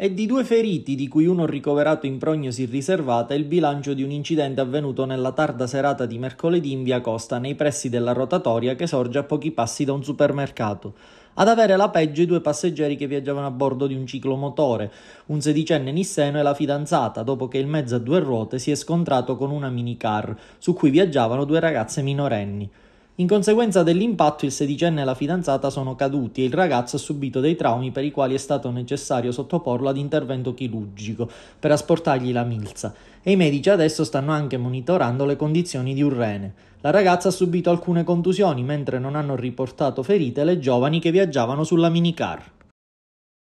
e di due feriti, di cui uno ricoverato in prognosi riservata, il bilancio di un incidente avvenuto nella tarda serata di mercoledì in via Costa, nei pressi della rotatoria che sorge a pochi passi da un supermercato. Ad avere la peggio i due passeggeri che viaggiavano a bordo di un ciclomotore, un sedicenne nisseno e la fidanzata, dopo che il mezzo a due ruote si è scontrato con una minicar, su cui viaggiavano due ragazze minorenni. In conseguenza dell'impatto il sedicenne e la fidanzata sono caduti e il ragazzo ha subito dei traumi per i quali è stato necessario sottoporlo ad intervento chirurgico per asportargli la milza e i medici adesso stanno anche monitorando le condizioni di un rene. La ragazza ha subito alcune contusioni mentre non hanno riportato ferite le giovani che viaggiavano sulla minicar.